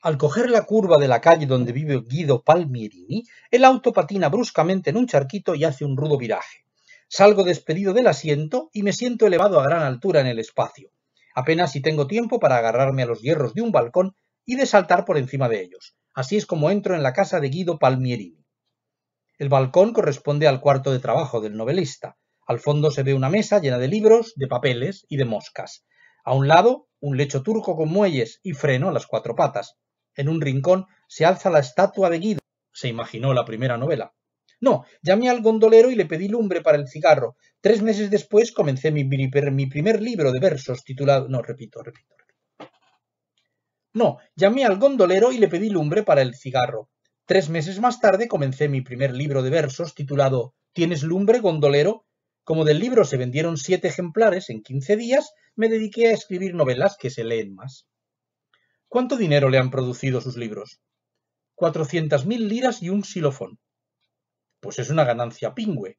Al coger la curva de la calle donde vive Guido Palmierini, el auto patina bruscamente en un charquito y hace un rudo viraje. Salgo despedido del asiento y me siento elevado a gran altura en el espacio. Apenas si tengo tiempo para agarrarme a los hierros de un balcón y de saltar por encima de ellos. Así es como entro en la casa de Guido Palmierini. El balcón corresponde al cuarto de trabajo del novelista. Al fondo se ve una mesa llena de libros, de papeles y de moscas. A un lado, un lecho turco con muelles y freno a las cuatro patas. En un rincón se alza la estatua de Guido, se imaginó la primera novela. No, llamé al gondolero y le pedí lumbre para el cigarro. Tres meses después comencé mi, primer libro de versos titulado... No, repito, repito, repito. No, llamé al gondolero y le pedí lumbre para el cigarro. Tres meses más tarde comencé mi primer libro de versos titulado ¿Tienes lumbre, gondolero? Como del libro se vendieron siete ejemplares en quince días, me dediqué a escribir novelas que se leen más. ¿Cuánto dinero le han producido sus libros? mil liras y un xilofón. Pues es una ganancia pingüe.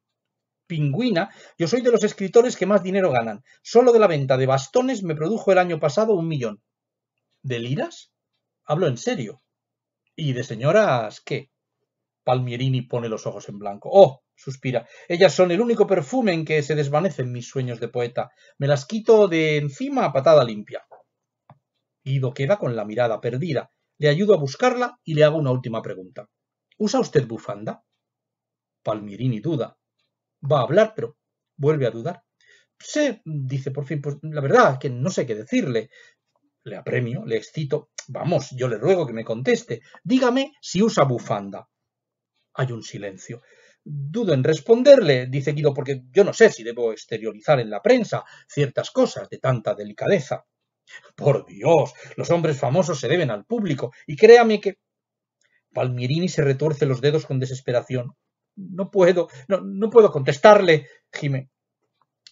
Pingüina, yo soy de los escritores que más dinero ganan. Solo de la venta de bastones me produjo el año pasado un millón. ¿De liras? Hablo en serio. ¿Y de señoras qué? Palmierini pone los ojos en blanco. ¡Oh! suspira. Ellas son el único perfume en que se desvanecen mis sueños de poeta. Me las quito de encima a patada limpia. Guido queda con la mirada perdida. Le ayudo a buscarla y le hago una última pregunta. ¿Usa usted bufanda? Palmirini duda. Va a hablar, pero vuelve a dudar. Sí, dice por fin, pues la verdad, que no sé qué decirle. Le apremio, le excito. Vamos, yo le ruego que me conteste. Dígame si usa bufanda. Hay un silencio. Dudo en responderle, dice Guido, porque yo no sé si debo exteriorizar en la prensa ciertas cosas de tanta delicadeza. Por Dios, los hombres famosos se deben al público, y créame que... Palmirini se retorce los dedos con desesperación. No puedo, no, puedo contestarle, gime.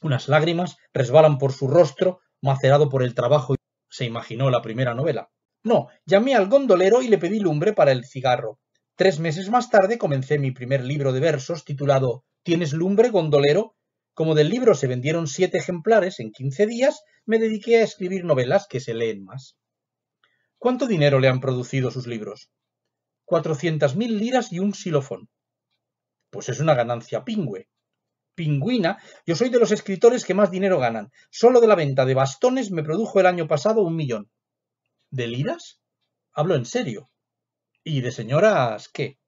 Unas lágrimas resbalan por su rostro, macerado por el trabajo. Se imaginó la primera novela. No, llamé al gondolero y le pedí lumbre para el cigarro. Tres meses más tarde comencé mi primer libro de versos titulado ¿Tienes lumbre, gondolero? Como del libro se vendieron siete ejemplares en quince días, me dediqué a escribir novelas que se leen más. ¿Cuánto dinero le han producido sus libros? Cuatrocientas mil liras y un xilofón. Pues es una ganancia pingüe. Pingüina, yo soy de los escritores que más dinero ganan. Solo de la venta de bastones me produjo el año pasado un millón. ¿De liras? Hablo en serio. ¿Y de señoras qué?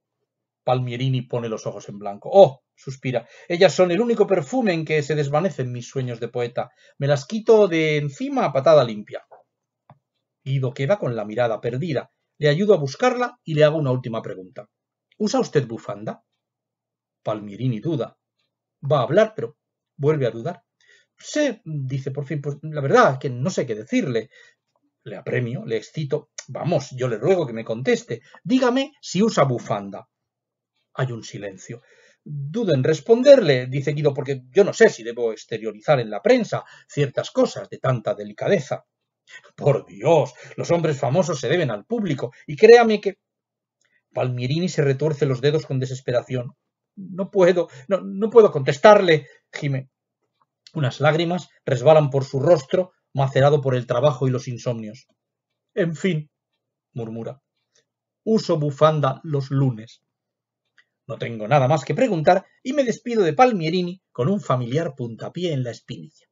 Palmierini pone los ojos en blanco. ¡Oh! suspira. Ellas son el único perfume en que se desvanecen mis sueños de poeta. Me las quito de encima a patada limpia. Guido queda con la mirada perdida. Le ayudo a buscarla y le hago una última pregunta. ¿Usa usted bufanda? Palmierini duda. Va a hablar, pero vuelve a dudar. Se dice por fin, pues la verdad, que no sé qué decirle. Le apremio, le excito. Vamos, yo le ruego que me conteste. Dígame si usa bufanda. Hay un silencio. Dudo en responderle, dice Guido, porque yo no sé si debo exteriorizar en la prensa ciertas cosas de tanta delicadeza. Por Dios, los hombres famosos se deben al público, y créame que... Palmirini se retuerce los dedos con desesperación. No puedo, no, no puedo contestarle, gime. Unas lágrimas resbalan por su rostro, macerado por el trabajo y los insomnios. En fin, murmura. Uso bufanda los lunes. No tengo nada más que preguntar y me despido de Palmierini con un familiar puntapié en la espinilla.